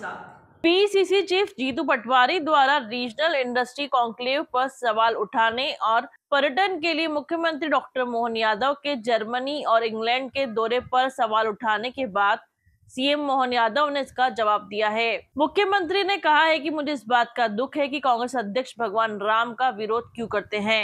साथ PCC chief Jitu पटवारी द्वारा regional industry conclave पर सवाल उठाने और पर्यटन के लिए मुख्यमंत्री डॉक्टर मोहन यादव के जर्मनी और इंग्लैंड के दौरे पर सवाल उठाने के बाद सीएम मोहन यादव ने इसका जवाब दिया है मुख्यमंत्री ने कहा है कि मुझे इस बात का दुख है कि कांग्रेस अध्यक्ष भगवान राम का विरोध क्यों करते हैं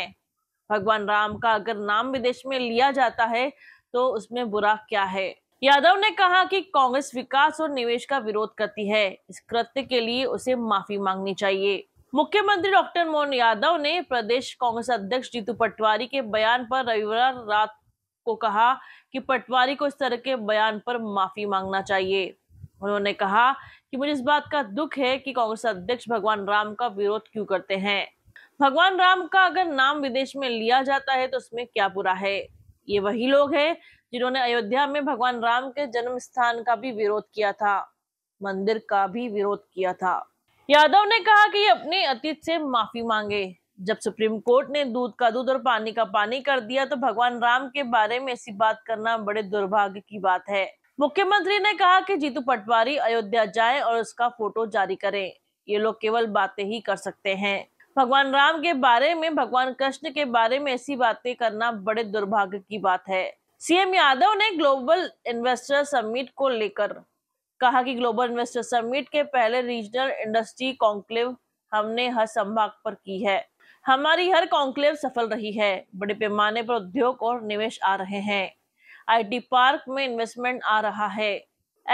भगवान राम का अगर नाम विदेश में लिया जाता है तो उसमें बुरा क्या है यादव ने कहा कि कांग्रेस विकास और निवेश का विरोध करती है इस कृत्य के लिए उसे माफी मांगनी चाहिए मुख्यमंत्री डॉक्टर मोहन यादव ने प्रदेश कांग्रेस अध्यक्ष जीतू पटवारी के बयान पर रविवार रात को कहा कि पटवारी को इस तरह के बयान पर माफी मांगना चाहिए उन्होंने कहा कि मुझे इस बात का दुख है कि कांग्रेस अध्यक्ष भगवान राम का विरोध क्यों करते हैं भगवान राम का अगर नाम विदेश में लिया जाता है तो उसमें क्या बुरा है ये वही लोग हैं जिन्होंने अयोध्या में भगवान राम के जन्म स्थान का भी विरोध किया था मंदिर का भी विरोध किया था यादव ने कहा कि अपने अतीत से माफी मांगे जब सुप्रीम कोर्ट ने दूध का दूध और पानी का पानी कर दिया तो भगवान राम के बारे में ऐसी बात करना बड़े दुर्भाग्य की बात है मुख्यमंत्री ने कहा कि जीतू पटवारी अयोध्या जाए और उसका फोटो जारी करें ये लोग केवल बातें ही कर सकते हैं भगवान राम के बारे में भगवान कृष्ण के बारे में ऐसी बातें करना बड़े दुर्भाग्य की बात है सीएम यादव ने ग्लोबल इन्वेस्टर समिट को लेकर कहा कि ग्लोबल इन्वेस्टर समिट के पहले रीजनल इंडस्ट्री कॉन्क्लेव हमने हर संभाग पर की है हमारी हर कॉन्क्लेव सफल रही है बड़े पैमाने पर उद्योग और निवेश आ रहे हैं आईटी पार्क में इन्वेस्टमेंट आ रहा है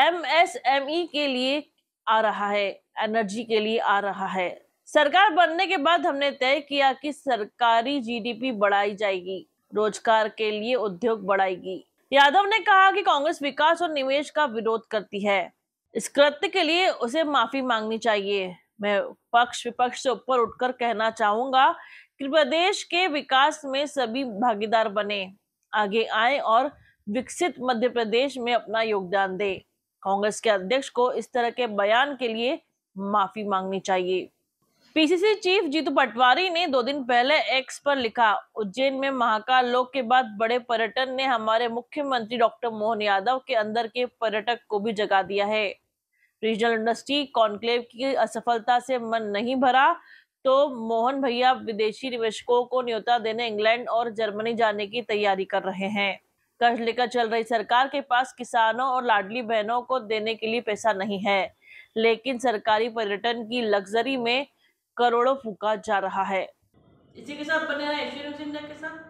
एमएसएमई e के लिए आ रहा है एनर्जी के लिए आ रहा है सरकार बनने के बाद हमने तय किया कि सरकारी जीडीपी बढ़ाई जाएगी रोजगार के लिए उद्योग बढ़ाएगी यादव ने कहा कि कांग्रेस विकास और निवेश का विरोध करती है इस कृत्य के लिए उसे माफी मांगनी चाहिए मैं पक्ष विपक्ष से ऊपर उठकर कहना चाहूंगा कि प्रदेश के विकास में सभी भागीदार बने आगे आए और विकसित मध्य प्रदेश में अपना योगदान दे कांग्रेस के अध्यक्ष को इस तरह के बयान के लिए माफी मांगनी चाहिए पीसीसी चीफ जीतू पटवारी ने दो दिन पहले एक्स पर लिखा उज्जैन में महाकाल लोक के बाद बड़े पर्यटन ने हमारे मुख्यमंत्री डॉक्टर मोहन यादव के अंदर के पर्यटक को भी जगा दिया है रीजनल इंडस्ट्री कॉन्क्लेव की असफलता से मन नहीं भरा तो मोहन भैया विदेशी निवेशकों को न्योता देने इंग्लैंड और जर्मनी जाने की तैयारी कर रहे हैं कर्ज लेकर चल रही सरकार के पास किसानों और लाडली बहनों को देने के लिए पैसा नहीं है लेकिन सरकारी पर्यटन की लग्जरी में करोड़ों फूका जा रहा है इसी के साथ बने रहे के साथ